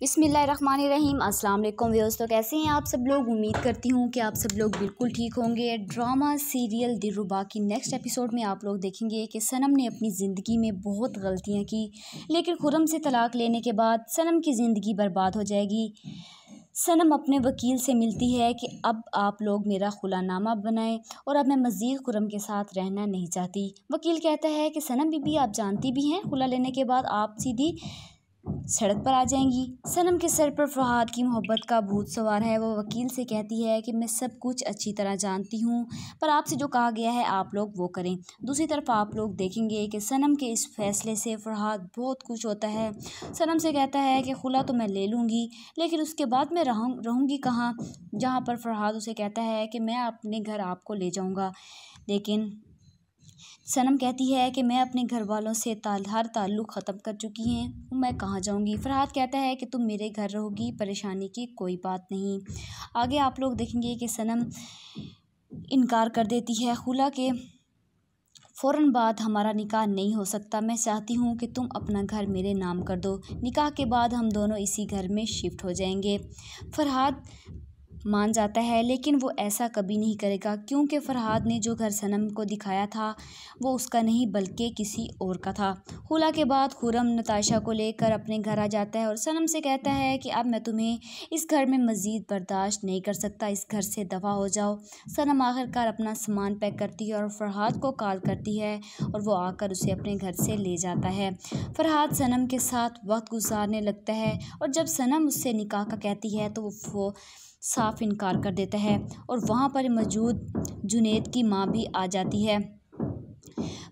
बिसमीम अस्सलाम वालेकुम व्यूअर्स तो कैसे हैं आप सब लोग उम्मीद करती हूँ कि आप सब लोग बिल्कुल ठीक होंगे ड्रामा सीरियल दिलरुबा की नेक्स्ट एपिसोड में आप लोग देखेंगे कि सनम ने अपनी ज़िंदगी में बहुत गलतियाँ की लेकिन खुरम से तलाक लेने के बाद सनम की ज़िंदगी बर्बाद हो जाएगी सनम अपने वकील से मिलती है कि अब आप लोग मेरा खुलानामा बनाएं और अब मैं मज़ीद खुरम के साथ रहना नहीं चाहती वकील कहता है कि सनम बीबी आप जानती भी हैं खुला लेने के बाद आप सीधी सड़क पर आ जाएंगी सनम के सर पर फ़रहाद की मोहब्बत का भूत सवार है वो वकील से कहती है कि मैं सब कुछ अच्छी तरह जानती हूँ पर आपसे जो कहा गया है आप लोग वो करें दूसरी तरफ आप लोग देखेंगे कि सनम के इस फैसले से फ़रहाद बहुत खुश होता है सनम से कहता है कि खुला तो मैं ले लूँगी लेकिन उसके बाद मैं रहूँ रहूँगी कहाँ जहाँ पर फ़रहाद उसे कहता है कि मैं अपने घर आपको ले जाऊँगा लेकिन सनम कहती है कि मैं अपने घर वालों से ताल हर ताल्लुक़ ख़त्म कर चुकी हैं मैं कहाँ जाऊँगी फरहाद कहता है कि तुम मेरे घर रहोगी परेशानी की कोई बात नहीं आगे आप लोग देखेंगे कि सनम इनकार कर देती है खुला के फ़ौर बाद हमारा निकाह नहीं हो सकता मैं चाहती हूँ कि तुम अपना घर मेरे नाम कर दो निकाह के बाद हम दोनों इसी घर में शिफ्ट हो जाएंगे फरहाद मान जाता है लेकिन वो ऐसा कभी नहीं करेगा क्योंकि फ़रहाद ने जो घर सनम को दिखाया था वो उसका नहीं बल्कि किसी और का था हुला के बाद खुरम नताशा को लेकर अपने घर आ जाता है और सनम से कहता है कि अब मैं तुम्हें इस घर में मज़ीद बर्दाश्त नहीं कर सकता इस घर से दफा हो जाओ सनम आखिरकार अपना सामान पैक करती है और फरहाद को कॉल करती है और वो आकर उसे अपने घर से ले जाता है फरहाद सनम के साथ वक्त गुजारने लगता है और जब सनम उससे निकाह का कहती है तो वो साफ साफ़ इनकार कर देता है और वहाँ पर मौजूद जुनेद की माँ भी आ जाती है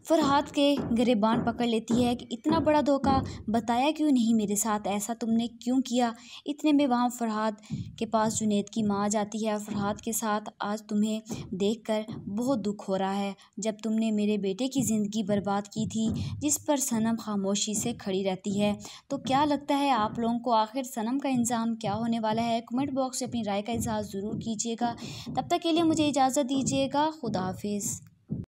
फरहाद के गरेबान पकड़ लेती है कि इतना बड़ा धोखा बताया क्यों नहीं मेरे साथ ऐसा तुमने क्यों किया इतने में वहाँ फरहाद के पास जुनेद की माँ जाती है फरहाद के साथ आज तुम्हें देखकर बहुत दुख हो रहा है जब तुमने मेरे बेटे की ज़िंदगी बर्बाद की थी जिस पर सनम खामोशी से खड़ी रहती है तो क्या लगता है आप लोगों को आखिर सनम का इंज़ाम क्या होने वाला है कमेंट बॉक्स में अपनी राय का इजहार ज़रूर कीजिएगा तब तक के लिए मुझे इजाज़त दीजिएगा खुदाफिज़